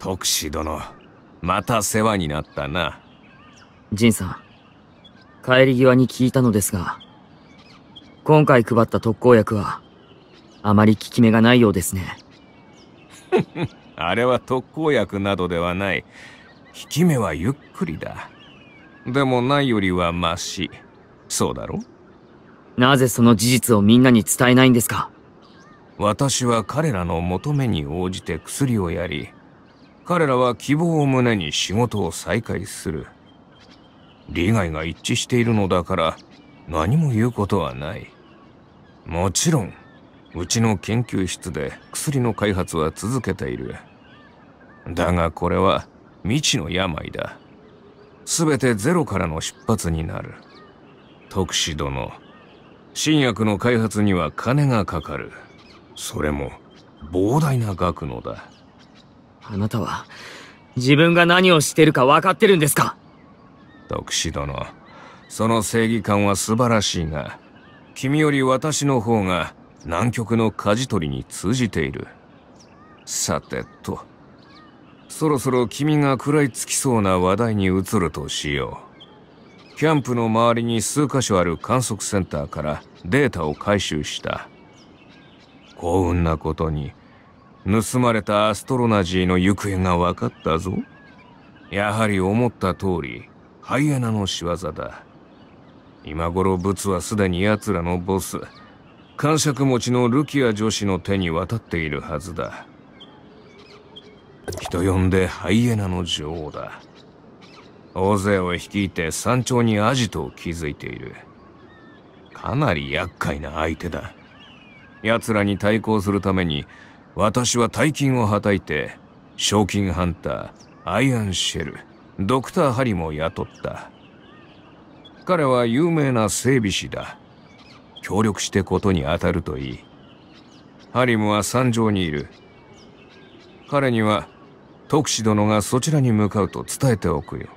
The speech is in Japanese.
徳志殿また世話になったな仁さん帰り際に聞いたのですが今回配った特効薬はあまり効き目がないようですね あれは特効薬などではない効き目はゆっくりだでもないよりはマシそうだろなぜその事実をみんなに伝えないんですか私は彼らの求めに応じて薬をやり彼らは希望を胸に仕事を再開する利害が一致しているのだから何も言うことはないもちろんうちの研究室で薬の開発は続けているだがこれは未知の病だ全てゼロからの出発になる特使殿新薬の開発には金がかかるそれも膨大な額のだあなたは、自分が何をしてるか分かってるんですか特使殿、その正義感は素晴らしいが、君より私の方が南極の舵取りに通じている。さてと、そろそろ君が食らいつきそうな話題に移るとしよう。キャンプの周りに数箇所ある観測センターからデータを回収した。幸運なことに、盗まれたアストロナジーの行方が分かったぞやはり思った通りハイエナの仕業だ今頃ブツはすでに奴らのボス感触持ちのルキア女子の手に渡っているはずだ人呼んでハイエナの女王だ大勢を率いて山頂にアジトを築いているかなり厄介な相手だ奴らに対抗するために私は大金をはたいて賞金ハンターアイアンシェルドクターハリも雇った彼は有名な整備士だ協力してことに当たるといいハリムは山上にいる彼には徳使殿がそちらに向かうと伝えておくよ